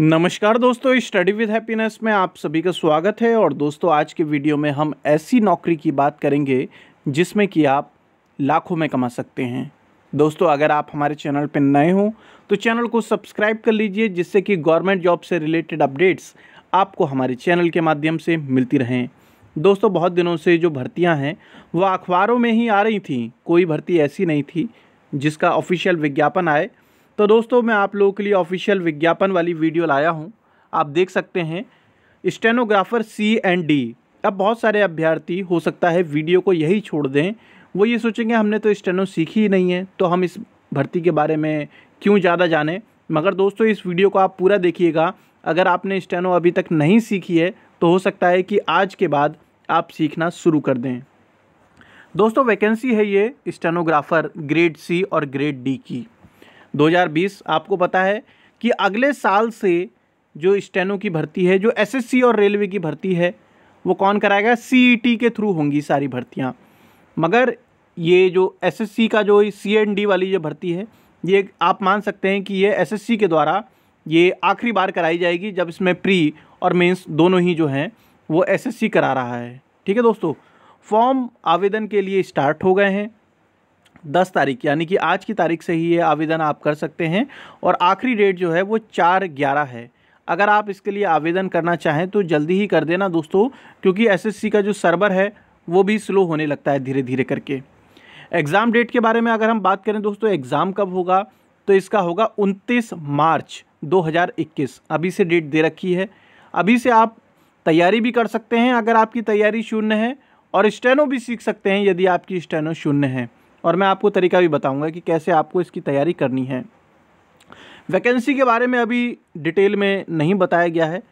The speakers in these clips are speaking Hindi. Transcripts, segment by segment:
नमस्कार दोस्तों स्टडी विद हैप्पीनेस में आप सभी का स्वागत है और दोस्तों आज के वीडियो में हम ऐसी नौकरी की बात करेंगे जिसमें कि आप लाखों में कमा सकते हैं दोस्तों अगर आप हमारे चैनल पर नए हों तो चैनल को सब्सक्राइब कर लीजिए जिससे कि गवर्नमेंट जॉब से रिलेटेड अपडेट्स आपको हमारे चैनल के माध्यम से मिलती रहें दोस्तों बहुत दिनों से जो भर्तियाँ हैं वह अखबारों में ही आ रही थी कोई भर्ती ऐसी नहीं थी जिसका ऑफिशियल विज्ञापन आए तो दोस्तों मैं आप लोगों के लिए ऑफिशियल विज्ञापन वाली वीडियो लाया हूँ आप देख सकते हैं स्टेनोग्राफर सी एंड डी अब बहुत सारे अभ्यर्थी हो सकता है वीडियो को यही छोड़ दें वो ये सोचेंगे हमने तो स्टेनो सीखी ही नहीं है तो हम इस भर्ती के बारे में क्यों ज़्यादा जाने मगर दोस्तों इस वीडियो को आप पूरा देखिएगा अगर आपने स्टेनो अभी तक नहीं सीखी है तो हो सकता है कि आज के बाद आप सीखना शुरू कर दें दोस्तों वैकेंसी है ये स्टेनोग्राफ़र ग्रेड सी और ग्रेड डी की 2020 आपको पता है कि अगले साल से जो स्टेनो की भर्ती है जो एसएससी और रेलवे की भर्ती है वो कौन कराएगा सीईटी e के थ्रू होंगी सारी भर्तियाँ मगर ये जो एसएससी का जो सीएनडी वाली जो भर्ती है ये आप मान सकते हैं कि ये एसएससी के द्वारा ये आखिरी बार कराई जाएगी जब इसमें प्री और मेंस दोनों ही जो हैं वो एसएससी करा रहा है ठीक है दोस्तों फॉर्म आवेदन के लिए स्टार्ट हो गए हैं दस तारीख यानी कि आज की तारीख से ही ये आवेदन आप कर सकते हैं और आखिरी डेट जो है वो चार ग्यारह है अगर आप इसके लिए आवेदन करना चाहें तो जल्दी ही कर देना दोस्तों क्योंकि एसएससी का जो सर्वर है वो भी स्लो होने लगता है धीरे धीरे करके एग्ज़ाम डेट के बारे में अगर हम बात करें दोस्तों एग्ज़ाम कब होगा तो इसका होगा उनतीस मार्च दो अभी से डेट दे रखी है अभी से आप तैयारी भी कर सकते हैं अगर आपकी तैयारी शून्य है और स्टेनो भी सीख सकते हैं यदि आपकी स्टेनो शून्य है और मैं आपको तरीका भी बताऊंगा कि कैसे आपको इसकी तैयारी करनी है वैकेंसी के बारे में अभी डिटेल में नहीं बताया गया है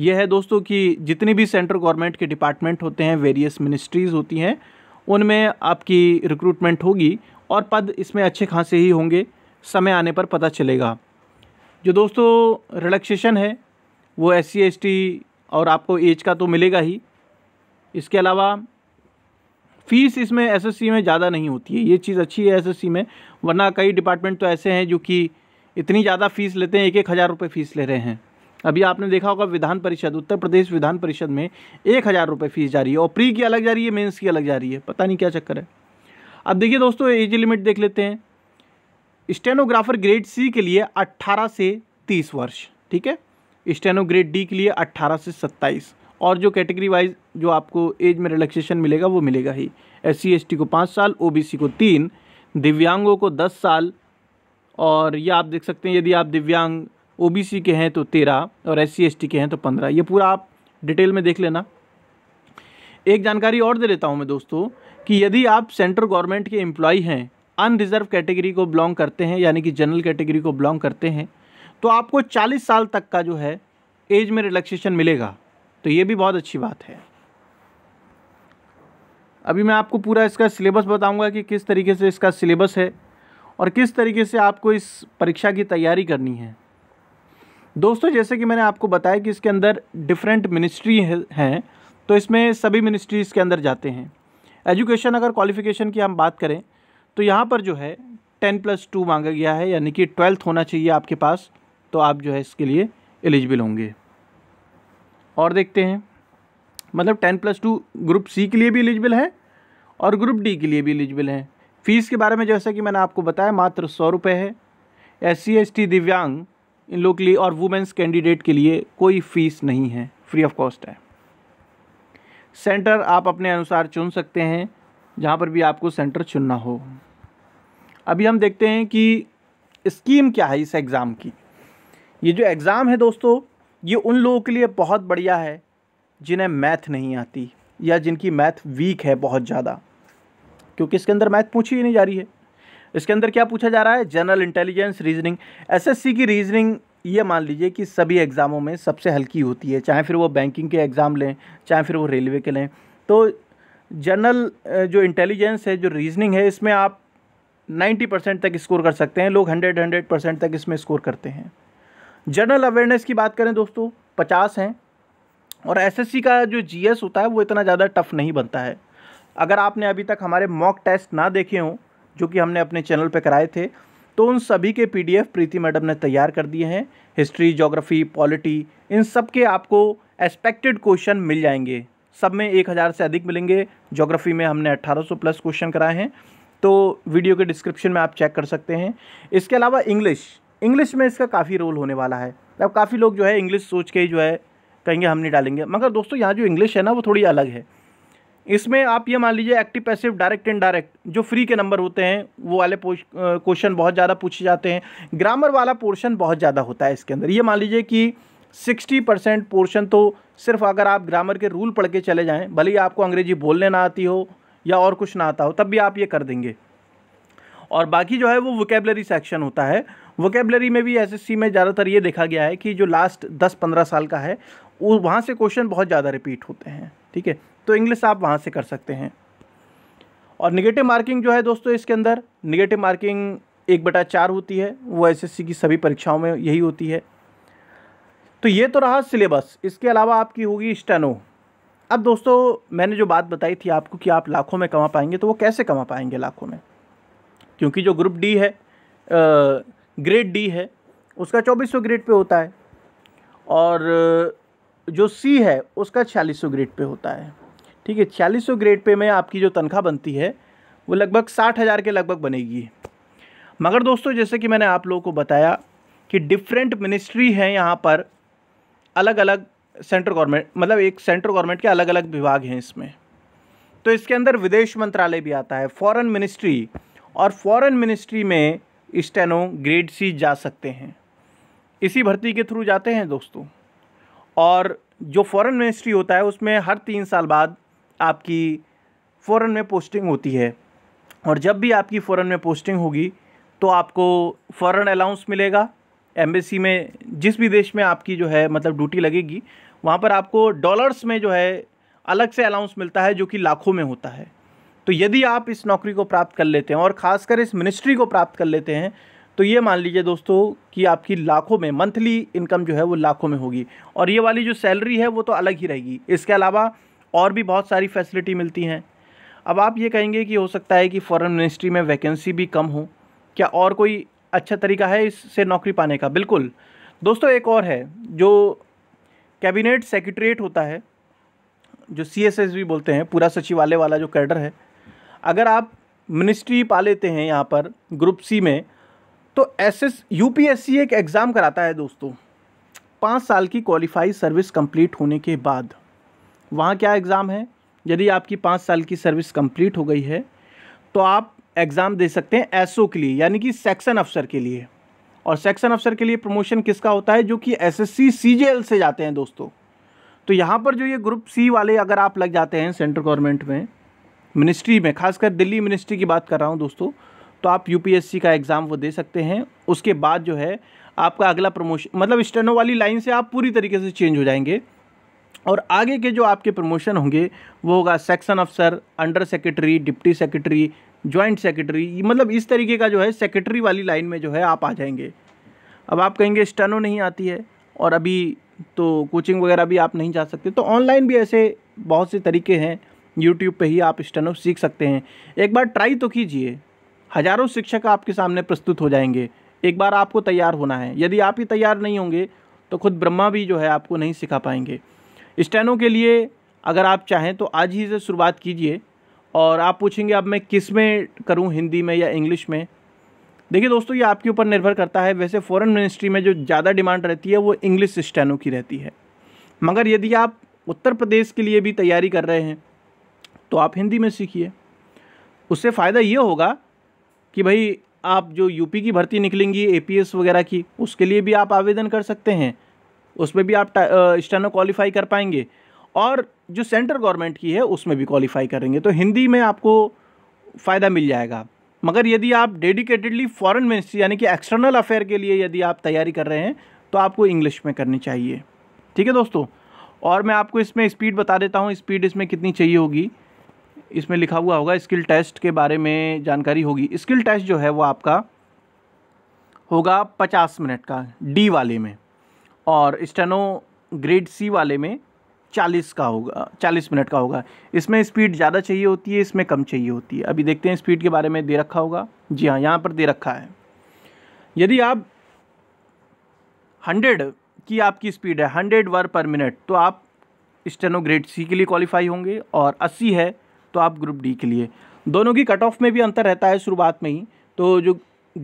यह है दोस्तों कि जितनी भी सेंट्रल गवर्नमेंट के डिपार्टमेंट होते हैं वेरियस मिनिस्ट्रीज़ होती हैं उनमें आपकी रिक्रूटमेंट होगी और पद इसमें अच्छे खासे ही होंगे समय आने पर पता चलेगा जो दोस्तों रिलैक्सेशन है वो एस सी और आपको एज का तो मिलेगा ही इसके अलावा फीस इसमें एसएससी में ज़्यादा नहीं होती है ये चीज़ अच्छी है एसएससी में वरना कई डिपार्टमेंट तो ऐसे हैं जो कि इतनी ज़्यादा फीस लेते हैं एक एक हज़ार रुपये फ़ीस ले रहे हैं अभी आपने देखा होगा विधान परिषद उत्तर प्रदेश विधान परिषद में एक हज़ार रुपये फ़ीस जा रही है और प्री की अलग जा रही है मेंस की अलग जा रही है पता नहीं क्या चक्कर है अब देखिए दोस्तों एज लिमिट देख लेते हैं स्टेनोग्राफर ग्रेड सी के लिए अट्ठारह से तीस वर्ष ठीक है स्टेनो ग्रेड डी के लिए अट्ठारह से सत्ताईस और जो कैटेगरी वाइज जो आपको एज में रिलैक्सेशन मिलेगा वो मिलेगा ही एस सी को पाँच साल ओ को तीन दिव्यांगों को दस साल और ये आप देख सकते हैं यदि आप दिव्यांग ओ के हैं तो तेरह और एस सी के हैं तो पंद्रह ये पूरा आप डिटेल में देख लेना एक जानकारी और दे देता हूँ मैं दोस्तों कि यदि आप सेंट्रल गवर्नमेंट के एम्प्लॉय हैं अनरिजर्व कैटेगरी को बिलोंग करते हैं यानी कि जनरल कैटेगरी को बिलोंग करते हैं तो आपको 40 साल तक का जो है एज में रिलैक्सेशन मिलेगा तो ये भी बहुत अच्छी बात है अभी मैं आपको पूरा इसका सिलेबस बताऊंगा कि किस तरीके से इसका सिलेबस है और किस तरीके से आपको इस परीक्षा की तैयारी करनी है दोस्तों जैसे कि मैंने आपको बताया कि इसके अंदर डिफरेंट मिनिस्ट्री हैं तो इसमें सभी मिनिस्ट्रीज़ के अंदर जाते हैं एजुकेशन अगर क्वालिफ़िकेशन की हम बात करें तो यहाँ पर जो है टेन प्लस टू मांगा गया है यानी कि ट्वेल्थ होना चाहिए आपके पास तो आप जो है इसके लिए एलिजिबल होंगे और देखते हैं मतलब ten plus two group C के लिए भी एलिजिबल है और ग्रुप डी के लिए भी एलिजिबल है फ़ीस के बारे में जैसा कि मैंने आपको बताया मात्र सौ रुपये है एस सी एस टी दिव्यांग इन लोग के लिए और वुमेंस कैंडिडेट के लिए कोई फ़ीस नहीं है फ्री ऑफ कॉस्ट है सेंटर आप अपने अनुसार चुन सकते हैं जहाँ पर भी आपको सेंटर चुनना हो अभी हम देखते हैं कि स्कीम क्या है इस एग्ज़ाम की ये जो एग्ज़ाम है दोस्तों ये उन लोगों के लिए बहुत बढ़िया है जिन्हें मैथ नहीं आती या जिनकी मैथ वीक है बहुत ज़्यादा क्योंकि इसके अंदर मैथ पूछी ही नहीं जा रही है इसके अंदर क्या पूछा जा रहा है जनरल इंटेलिजेंस रीजनिंग एसएससी की रीजनिंग ये मान लीजिए कि सभी एग्ज़ामों में सबसे हल्की होती है चाहे फिर वो बैंकिंग के एग्ज़ाम लें चाहे फिर वो रेलवे के लें तो जनरल जो इंटेलिजेंस है जो रीजनिंग है इसमें आप 90 परसेंट तक स्कोर कर सकते हैं लोग 100 100 परसेंट तक इसमें स्कोर करते हैं जनरल अवेयरनेस की बात करें दोस्तों पचास हैं और एसएससी का जो जीएस होता है वो इतना ज़्यादा टफ नहीं बनता है अगर आपने अभी तक हमारे मॉक टेस्ट ना देखे हों जो कि हमने अपने चैनल पर कराए थे तो उन सभी के पीडीएफ प्रीति मैडम ने तैयार कर दिए हैं हिस्ट्री जोग्राफी पॉलिटी इन सब के आपको एक्सपेक्टेड क्वेश्चन मिल जाएंगे सब में एक हज़ार से अधिक मिलेंगे जोग्राफी में हमने 1800 प्लस क्वेश्चन कराए हैं तो वीडियो के डिस्क्रिप्शन में आप चेक कर सकते हैं इसके अलावा इंग्लिश इंग्लिश में इसका काफ़ी रोल होने वाला है अब काफ़ी लोग जो है इंग्लिश सोच के ही जो है कहेंगे हम नहीं डालेंगे मगर दोस्तों यहाँ जो इंग्लिश है ना वो थोड़ी अलग है इसमें आप ये मान लीजिए active passive direct and direct जो फ्री के नंबर होते हैं वो वाले क्वेश्चन बहुत ज़्यादा पूछे जाते हैं ग्रामर वाला पोर्शन बहुत ज़्यादा होता है इसके अंदर ये मान लीजिए कि सिक्सटी परसेंट पोर्शन तो सिर्फ अगर आप ग्रामर के रूल पढ़ के चले जाएँ भले ही आपको अंग्रेजी बोलने ना आती हो या और कुछ ना आता हो तब भी आप ये कर देंगे और बाकी जो है वो वोकेबलरी सेक्शन होता है वोकेबलरी में भी एसएससी में ज़्यादातर ये देखा गया है कि जो लास्ट दस पंद्रह साल का है वो वहाँ से क्वेश्चन बहुत ज़्यादा रिपीट होते हैं ठीक है तो इंग्लिश आप वहाँ से कर सकते हैं और निगेटिव मार्किंग जो है दोस्तों इसके अंदर निगेटिव मार्किंग एक बटा चार होती है वो सी की सभी परीक्षाओं में यही होती है तो ये तो रहा सिलेबस इसके अलावा आपकी होगी स्टेनो अब दोस्तों मैंने जो बात बताई थी आपको कि आप लाखों में कमा पाएंगे तो वो कैसे कमा पाएंगे लाखों में क्योंकि जो ग्रुप डी है आ, ग्रेड डी है उसका चौबीस ग्रेड पे होता है और जो सी है उसका छियालीस ग्रेड पे होता है ठीक है छियालीस ग्रेड पे में आपकी जो तनख्वाह बनती है वो लगभग साठ हज़ार के लगभग बनेगी मगर दोस्तों जैसे कि मैंने आप लोगों को बताया कि डिफरेंट मिनिस्ट्री हैं यहाँ पर अलग अलग सेंट्रल गवर्नमेंट मतलब एक सेंट्रल गवर्नमेंट के अलग अलग विभाग हैं इसमें तो इसके अंदर विदेश मंत्रालय भी आता है फॉरेन मिनिस्ट्री और फॉरेन मिनिस्ट्री में स्टेनो ग्रेड सी जा सकते हैं इसी भर्ती के थ्रू जाते हैं दोस्तों और जो फॉरेन मिनिस्ट्री होता है उसमें हर तीन साल बाद आपकी फ़ौरन में पोस्टिंग होती है और जब भी आपकी फ़ौरन में पोस्टिंग होगी तो आपको फ़ौरन अलाउंस मिलेगा एम्बेसी में जिस भी देश में आपकी जो है मतलब ड्यूटी लगेगी वहाँ पर आपको डॉलर्स में जो है अलग से अलाउंस मिलता है जो कि लाखों में होता है तो यदि आप इस नौकरी को प्राप्त कर लेते हैं और ख़ासकर इस मिनिस्ट्री को प्राप्त कर लेते हैं तो ये मान लीजिए दोस्तों कि आपकी लाखों में मंथली इनकम जो है वो लाखों में होगी और ये वाली जो सैलरी है वो तो अलग ही रहेगी इसके अलावा और भी बहुत सारी फैसिलिटी मिलती हैं अब आप ये कहेंगे कि हो सकता है कि फॉरेन मिनिस्ट्री में वैकेंसी भी कम हो क्या और कोई अच्छा तरीका है इससे नौकरी पाने का बिल्कुल दोस्तों एक और है जो कैबिनेट सेक्रेटरीट होता है जो सी बोलते हैं पूरा सचिवालय वाला जो कैडर है अगर आप मिनिस्ट्री पा लेते हैं यहाँ पर ग्रुप सी में तो S S U P S C एक एग्ज़ाम कराता है दोस्तों पाँच साल की क्वालिफाई सर्विस कंप्लीट होने के बाद वहाँ क्या एग्ज़ाम है यदि आपकी पाँच साल की सर्विस कंप्लीट हो गई है तो आप एग्ज़ाम दे सकते हैं एसओ के लिए यानी कि सेक्शन अफसर के लिए और सेक्शन अफसर के लिए प्रमोशन किसका होता है जो कि एसएससी सीजेएल से जाते हैं दोस्तों तो यहाँ पर जो ये ग्रुप सी वाले अगर आप लग जाते हैं सेंट्रल गवर्नमेंट में मिनिस्ट्री में खासकर दिल्ली मिनिस्ट्री की बात कर रहा हूँ दोस्तों तो आप यूपीएससी का एग्ज़ाम वो दे सकते हैं उसके बाद जो है आपका अगला प्रमोशन मतलब स्टेनो वाली लाइन से आप पूरी तरीके से चेंज हो जाएंगे और आगे के जो आपके प्रमोशन होंगे वो होगा सेक्शन अफसर under secretary deputy secretary joint secretary मतलब इस तरीके का जो है सेक्रेटरी वाली लाइन में जो है आप आ जाएंगे अब आप कहेंगे स्टेनो नहीं आती है और अभी तो कोचिंग वगैरह भी आप नहीं जा सकते तो ऑनलाइन भी ऐसे बहुत से तरीके हैं यूट्यूब पे ही आप स्टेनो सीख सकते हैं एक बार ट्राई तो कीजिए हज़ारों शिक्षक आपके सामने प्रस्तुत हो जाएंगे एक बार आपको तैयार होना है यदि आप ही तैयार नहीं होंगे तो खुद ब्रह्मा भी जो है आपको नहीं सिखा पाएंगे स्टेनो के लिए अगर आप चाहें तो आज ही से शुरुआत कीजिए और आप पूछेंगे अब मैं किस में करूँ हिंदी में या इंग्लिश में देखिए दोस्तों ये आपके ऊपर निर्भर करता है वैसे फॉरेन मिनिस्ट्री में जो ज़्यादा डिमांड रहती है वो इंग्लिश स्टेनो की रहती है मगर यदि आप उत्तर प्रदेश के लिए भी तैयारी कर रहे हैं तो आप हिंदी में सीखिए उससे फ़ायदा ये होगा कि भाई आप जो यूपी की भर्ती निकलेंगी एपीएस वगैरह की उसके लिए भी आप आवेदन कर सकते हैं उसमें भी आप स्टेनो क्वालिफाई कर पाएंगे और जो सेंट्रल गवर्नमेंट की है उसमें भी क्वालिफाई करेंगे तो हिंदी में आपको फ़ायदा मिल जाएगा मगर यदि आप डेडिकेटेडली फॉरेन मिनिस्ट्री यानी कि एक्सटर्नल अफेयर के लिए यदि आप तैयारी कर रहे हैं तो आपको इंग्लिश में करनी चाहिए ठीक है दोस्तों और मैं आपको इसमें स्पीड बता देता हूँ स्पीड इसमें कितनी चाहिए होगी इसमें लिखा हुआ होगा स्किल टेस्ट के बारे में जानकारी होगी स्किल टेस्ट जो है वो आपका होगा पचास मिनट का डी वाले में और स्टेनो ग्रेड सी वाले में चालीस का होगा चालीस मिनट का होगा इसमें स्पीड ज़्यादा चाहिए होती है इसमें कम चाहिए होती है अभी देखते हैं स्पीड के बारे में दे रखा होगा जी हाँ यहाँ पर दे रखा है यदि आप हंड्रेड की आपकी स्पीड है हंड्रेड वर पर मिनट तो आप स्टेनो ग्रेड सी के लिए क्वालिफाई होंगे और अस्सी है तो आप ग्रुप डी के लिए दोनों की कट ऑफ में भी अंतर रहता है शुरुआत में ही तो जो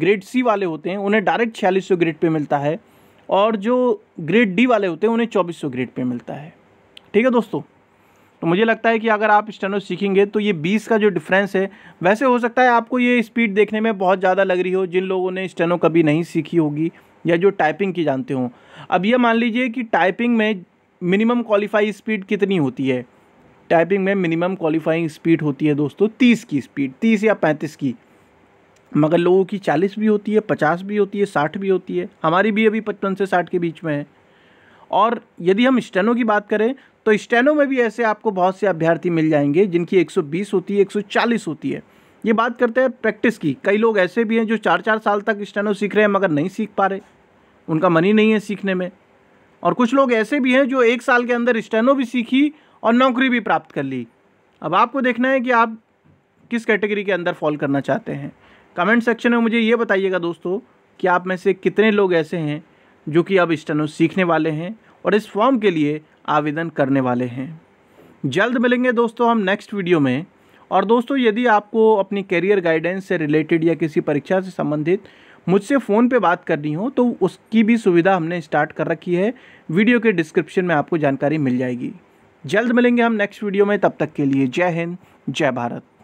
ग्रेड सी वाले होते हैं उन्हें डायरेक्ट छियालीस सौ ग्रेड पर मिलता है और जो ग्रेड डी वाले होते हैं उन्हें चौबीस सौ ग्रेड पर मिलता है ठीक है दोस्तों तो मुझे लगता है कि अगर आप स्टेनो सीखेंगे तो ये बीस का जो डिफरेंस है वैसे हो सकता है आपको ये स्पीड देखने में बहुत ज़्यादा लग रही हो जिन लोगों ने स्टेनो कभी नहीं सीखी होगी या जो टाइपिंग की जानते हों अब यह मान लीजिए कि टाइपिंग में मिनिमम क्वालिफाई स्पीड कितनी होती है टाइपिंग में मिनिमम क्वालिफाइंग स्पीड होती है दोस्तों तीस की स्पीड तीस या पैंतीस की मगर लोगों की चालीस भी होती है पचास भी होती है साठ भी होती है हमारी भी अभी पचपन से साठ के बीच में है और यदि हम स्टेनो की बात करें तो स्टेनो में भी ऐसे आपको बहुत से अभ्यर्थी मिल जाएंगे जिनकी 120 होती है 140 होती है ये बात करते हैं प्रैक्टिस की कई लोग ऐसे भी हैं जो चार चार साल तक स्टेनो सीख रहे हैं मगर नहीं सीख पा रहे उनका मन ही नहीं है सीखने में और कुछ लोग ऐसे भी हैं जो एक साल के अंदर स्टेनो भी सीखी और नौकरी भी प्राप्त कर ली अब आपको देखना है कि आप किस कैटेगरी के अंदर फॉल करना चाहते हैं कमेंट सेक्शन में मुझे ये बताइएगा दोस्तों कि आप में से कितने लोग ऐसे हैं जो कि अब स्टेनो सीखने वाले हैं और इस फॉर्म के लिए आवेदन करने वाले हैं जल्द मिलेंगे दोस्तों हम नेक्स्ट वीडियो में और दोस्तों यदि आपको अपनी करियर गाइडेंस से रिलेटेड या किसी परीक्षा से संबंधित मुझसे फ़ोन पे बात करनी हो तो उसकी भी सुविधा हमने स्टार्ट कर रखी है वीडियो के डिस्क्रिप्शन में आपको जानकारी मिल जाएगी जल्द मिलेंगे हम नेक्स्ट वीडियो में तब तक के लिए जय हिंद जय भारत